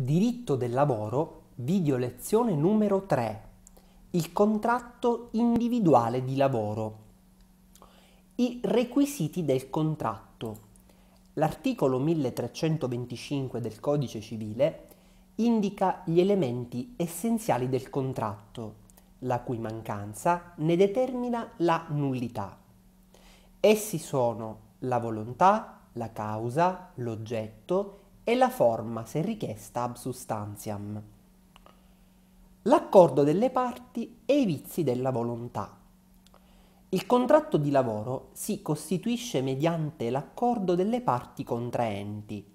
Diritto del lavoro, video lezione numero 3. Il contratto individuale di lavoro. I requisiti del contratto. L'articolo 1325 del Codice civile indica gli elementi essenziali del contratto, la cui mancanza ne determina la nullità. Essi sono la volontà, la causa, l'oggetto e la forma, se richiesta, ab substantiam. L'accordo delle parti e i vizi della volontà. Il contratto di lavoro si costituisce mediante l'accordo delle parti contraenti.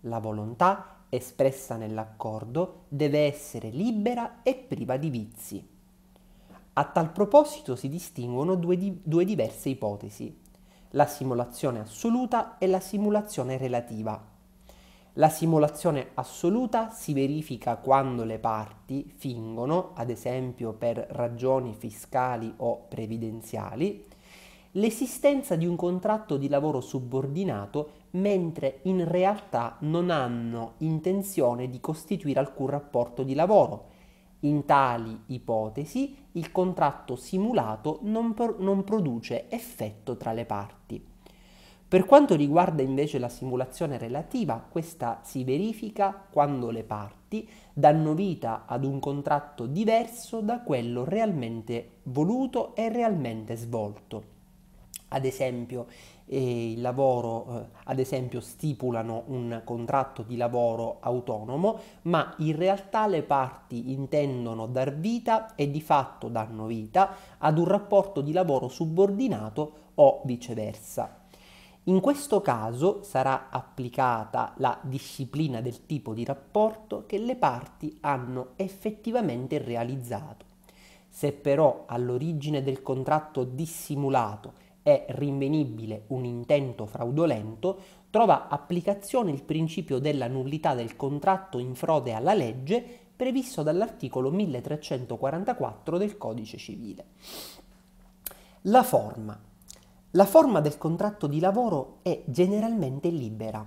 La volontà espressa nell'accordo deve essere libera e priva di vizi. A tal proposito si distinguono due, di- due diverse ipotesi, la simulazione assoluta e la simulazione relativa la simulazione assoluta si verifica quando le parti fingono, ad esempio per ragioni fiscali o previdenziali, l'esistenza di un contratto di lavoro subordinato mentre in realtà non hanno intenzione di costituire alcun rapporto di lavoro. In tali ipotesi il contratto simulato non, pro- non produce effetto tra le parti. Per quanto riguarda invece la simulazione relativa, questa si verifica quando le parti danno vita ad un contratto diverso da quello realmente voluto e realmente svolto. Ad esempio, eh, lavoro, eh, ad esempio, stipulano un contratto di lavoro autonomo, ma in realtà le parti intendono dar vita e di fatto danno vita ad un rapporto di lavoro subordinato o viceversa. In questo caso sarà applicata la disciplina del tipo di rapporto che le parti hanno effettivamente realizzato. Se però all'origine del contratto dissimulato è rinvenibile un intento fraudolento, trova applicazione il principio della nullità del contratto in frode alla legge previsto dall'articolo 1344 del Codice civile. La forma la forma del contratto di lavoro è generalmente libera.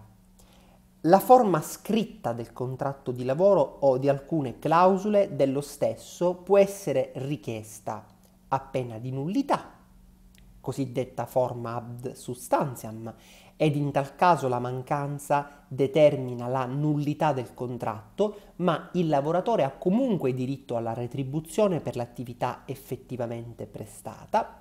La forma scritta del contratto di lavoro o di alcune clausole dello stesso può essere richiesta a pena di nullità, cosiddetta forma ad substantiam, ed in tal caso la mancanza determina la nullità del contratto, ma il lavoratore ha comunque diritto alla retribuzione per l'attività effettivamente prestata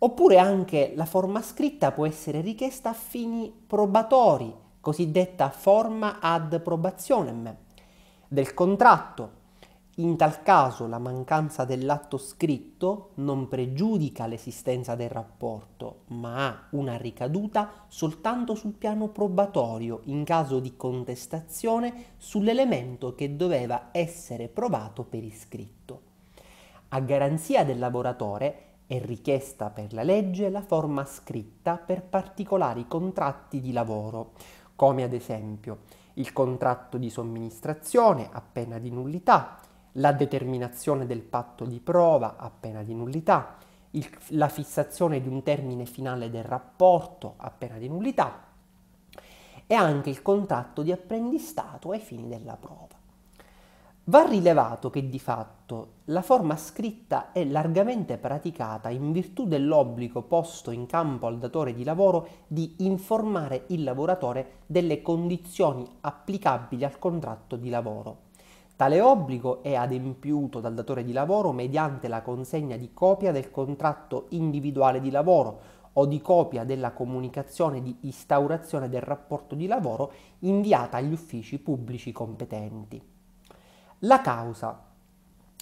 oppure anche la forma scritta può essere richiesta a fini probatori, cosiddetta forma ad probationem, del contratto. In tal caso la mancanza dell'atto scritto non pregiudica l'esistenza del rapporto, ma ha una ricaduta soltanto sul piano probatorio in caso di contestazione sull'elemento che doveva essere provato per iscritto. A garanzia del lavoratore, è richiesta per la legge la forma scritta per particolari contratti di lavoro, come ad esempio il contratto di somministrazione a pena di nullità, la determinazione del patto di prova a pena di nullità, il, la fissazione di un termine finale del rapporto a pena di nullità e anche il contratto di apprendistato ai fini della prova. Va rilevato che di fatto la forma scritta è largamente praticata in virtù dell'obbligo posto in campo al datore di lavoro di informare il lavoratore delle condizioni applicabili al contratto di lavoro. Tale obbligo è adempiuto dal datore di lavoro mediante la consegna di copia del contratto individuale di lavoro o di copia della comunicazione di instaurazione del rapporto di lavoro inviata agli uffici pubblici competenti. La causa.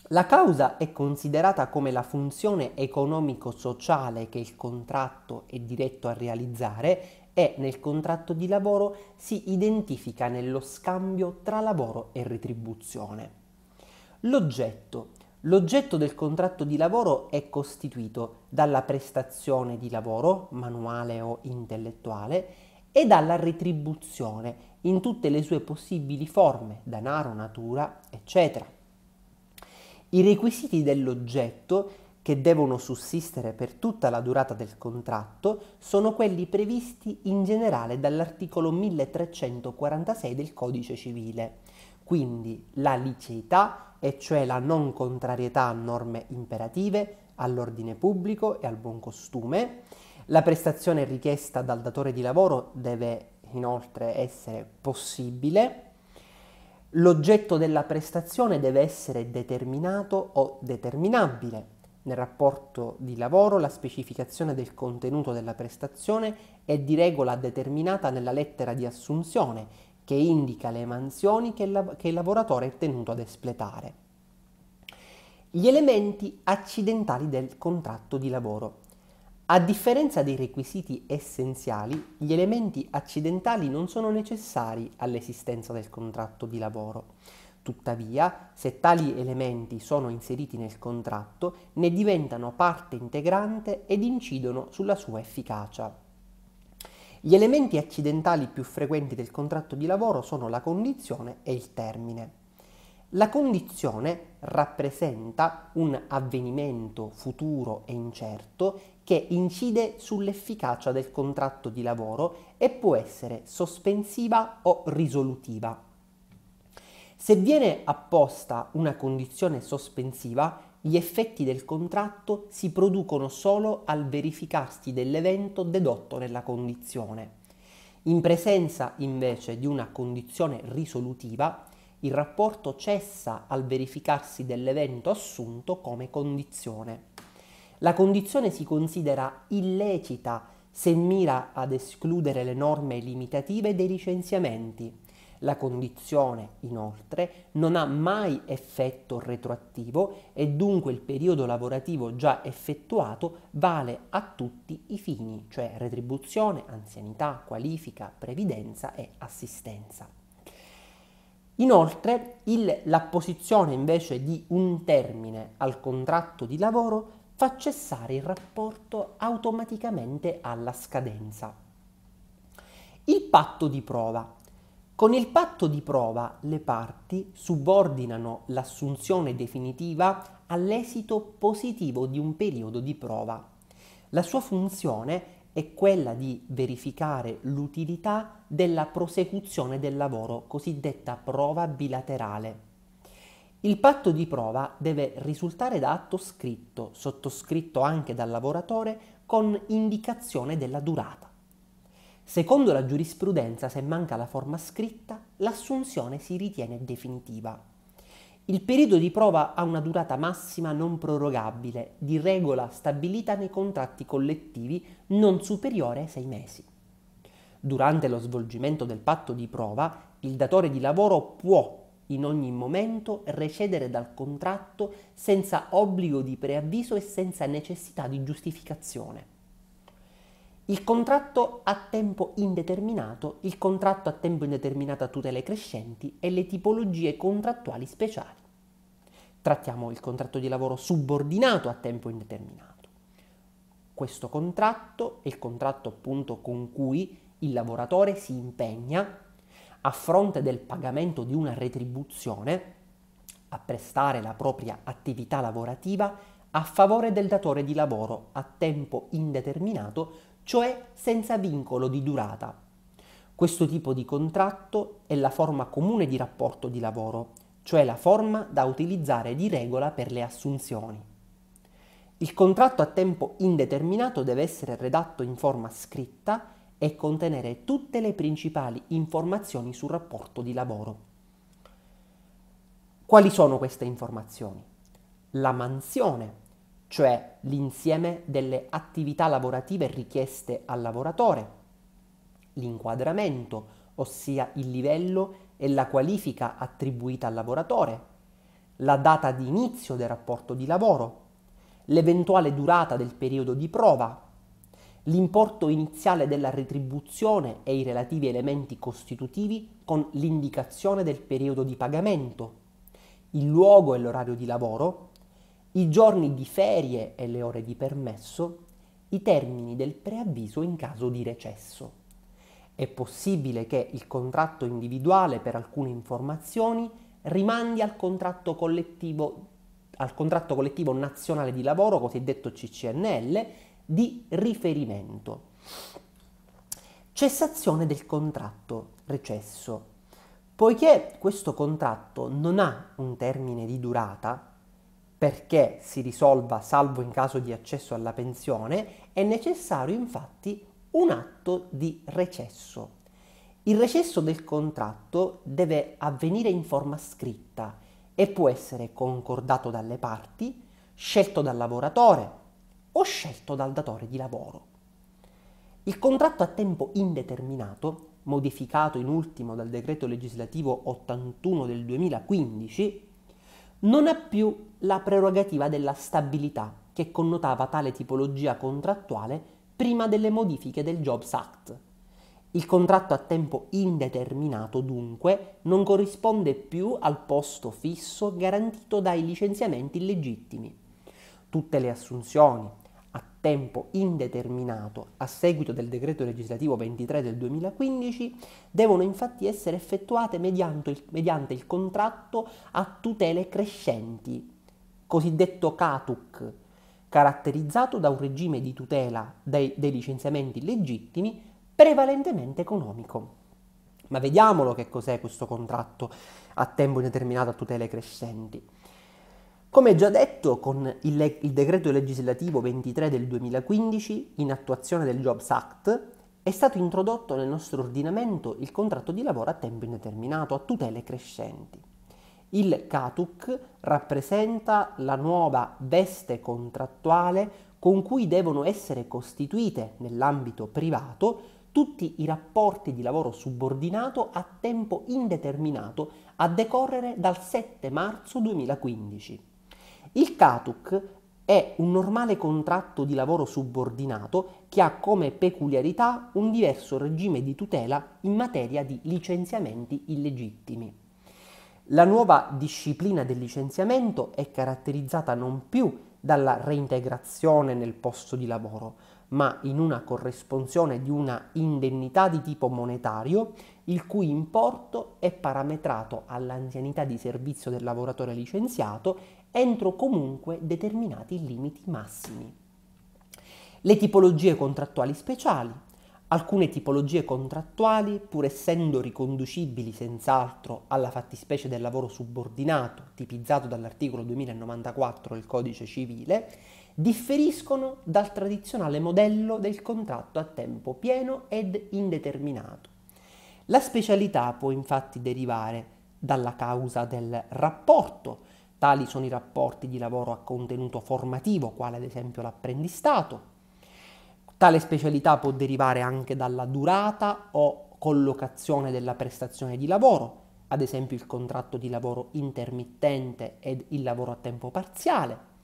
La causa è considerata come la funzione economico-sociale che il contratto è diretto a realizzare e nel contratto di lavoro si identifica nello scambio tra lavoro e retribuzione. L'oggetto. L'oggetto del contratto di lavoro è costituito dalla prestazione di lavoro, manuale o intellettuale, e dalla retribuzione in tutte le sue possibili forme, danaro, natura, eccetera. I requisiti dell'oggetto che devono sussistere per tutta la durata del contratto sono quelli previsti in generale dall'articolo 1346 del Codice Civile, quindi la liceità, e cioè la non contrarietà a norme imperative, all'ordine pubblico e al buon costume, la prestazione richiesta dal datore di lavoro deve inoltre essere possibile, l'oggetto della prestazione deve essere determinato o determinabile. Nel rapporto di lavoro la specificazione del contenuto della prestazione è di regola determinata nella lettera di assunzione che indica le mansioni che, il, che il lavoratore è tenuto ad espletare. Gli elementi accidentali del contratto di lavoro. A differenza dei requisiti essenziali, gli elementi accidentali non sono necessari all'esistenza del contratto di lavoro. Tuttavia, se tali elementi sono inseriti nel contratto, ne diventano parte integrante ed incidono sulla sua efficacia. Gli elementi accidentali più frequenti del contratto di lavoro sono la condizione e il termine. La condizione rappresenta un avvenimento futuro e incerto che incide sull'efficacia del contratto di lavoro e può essere sospensiva o risolutiva. Se viene apposta una condizione sospensiva, gli effetti del contratto si producono solo al verificarsi dell'evento dedotto nella condizione. In presenza invece di una condizione risolutiva, il rapporto cessa al verificarsi dell'evento assunto come condizione. La condizione si considera illecita se mira ad escludere le norme limitative dei licenziamenti. La condizione, inoltre, non ha mai effetto retroattivo e dunque il periodo lavorativo già effettuato vale a tutti i fini, cioè retribuzione, anzianità, qualifica, previdenza e assistenza. Inoltre, l'apposizione invece di un termine al contratto di lavoro fa cessare il rapporto automaticamente alla scadenza. Il patto di prova. Con il patto di prova le parti subordinano l'assunzione definitiva all'esito positivo di un periodo di prova. La sua funzione è quella di verificare l'utilità della prosecuzione del lavoro, cosiddetta prova bilaterale. Il patto di prova deve risultare da atto scritto, sottoscritto anche dal lavoratore, con indicazione della durata. Secondo la giurisprudenza, se manca la forma scritta, l'assunzione si ritiene definitiva. Il periodo di prova ha una durata massima non prorogabile, di regola stabilita nei contratti collettivi non superiore ai sei mesi. Durante lo svolgimento del patto di prova, il datore di lavoro può in ogni momento recedere dal contratto senza obbligo di preavviso e senza necessità di giustificazione. Il contratto a tempo indeterminato, il contratto a tempo indeterminato a tutele crescenti e le tipologie contrattuali speciali. Trattiamo il contratto di lavoro subordinato a tempo indeterminato. Questo contratto è il contratto appunto con cui il lavoratore si impegna a fronte del pagamento di una retribuzione, a prestare la propria attività lavorativa a favore del datore di lavoro a tempo indeterminato, cioè senza vincolo di durata. Questo tipo di contratto è la forma comune di rapporto di lavoro, cioè la forma da utilizzare di regola per le assunzioni. Il contratto a tempo indeterminato deve essere redatto in forma scritta e contenere tutte le principali informazioni sul rapporto di lavoro. Quali sono queste informazioni? La mansione, cioè l'insieme delle attività lavorative richieste al lavoratore, l'inquadramento, ossia il livello e la qualifica attribuita al lavoratore, la data di inizio del rapporto di lavoro, l'eventuale durata del periodo di prova, l'importo iniziale della retribuzione e i relativi elementi costitutivi con l'indicazione del periodo di pagamento, il luogo e l'orario di lavoro, i giorni di ferie e le ore di permesso, i termini del preavviso in caso di recesso. È possibile che il contratto individuale per alcune informazioni rimandi al contratto collettivo, al contratto collettivo nazionale di lavoro, cosiddetto CCNL, di riferimento. Cessazione del contratto recesso. Poiché questo contratto non ha un termine di durata, perché si risolva salvo in caso di accesso alla pensione, è necessario infatti un atto di recesso. Il recesso del contratto deve avvenire in forma scritta e può essere concordato dalle parti, scelto dal lavoratore, o scelto dal datore di lavoro. Il contratto a tempo indeterminato, modificato in ultimo dal decreto legislativo 81 del 2015, non ha più la prerogativa della stabilità che connotava tale tipologia contrattuale prima delle modifiche del Jobs Act. Il contratto a tempo indeterminato dunque non corrisponde più al posto fisso garantito dai licenziamenti illegittimi. Tutte le assunzioni, tempo indeterminato a seguito del decreto legislativo 23 del 2015 devono infatti essere effettuate mediante il, mediante il contratto a tutele crescenti, cosiddetto CATUC, caratterizzato da un regime di tutela dei, dei licenziamenti legittimi prevalentemente economico. Ma vediamolo che cos'è questo contratto a tempo indeterminato a tutele crescenti. Come già detto, con il, le- il, decreto legislativo 23 del 2015, in attuazione del Jobs Act, è stato introdotto nel nostro ordinamento il contratto di lavoro a tempo indeterminato a tutele crescenti. Il CATUC rappresenta la nuova veste contrattuale con cui devono essere costituite nell'ambito privato tutti i rapporti di lavoro subordinato a tempo indeterminato a decorrere dal 7 marzo 2015. Il CATUC è un normale contratto di lavoro subordinato che ha come peculiarità un diverso regime di tutela in materia di licenziamenti illegittimi. La nuova disciplina del licenziamento è caratterizzata non più dalla reintegrazione nel posto di lavoro, ma in una corresponsione di una indennità di tipo monetario, il cui importo è parametrato all'anzianità di servizio del lavoratore licenziato entro comunque determinati limiti massimi. Le tipologie contrattuali speciali. Alcune tipologie contrattuali, pur essendo riconducibili senz'altro alla fattispecie del lavoro subordinato, tipizzato dall'articolo 2094 del Codice civile, differiscono dal tradizionale modello del contratto a tempo pieno ed indeterminato. La specialità può infatti derivare dalla causa del rapporto, tali sono i rapporti di lavoro a contenuto formativo, quale ad esempio l'apprendistato. Tale specialità può derivare anche dalla durata o collocazione della prestazione di lavoro, ad esempio il contratto di lavoro intermittente ed il lavoro a tempo parziale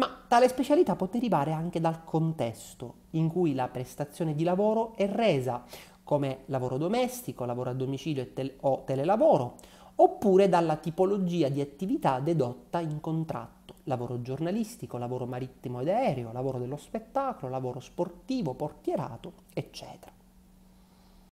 ma tale specialità può derivare anche dal contesto in cui la prestazione di lavoro è resa, come lavoro domestico, lavoro a domicilio tel- o telelavoro, oppure dalla tipologia di attività dedotta in contratto lavoro giornalistico, lavoro marittimo ed aereo, lavoro dello spettacolo, lavoro sportivo, portierato, eccetera.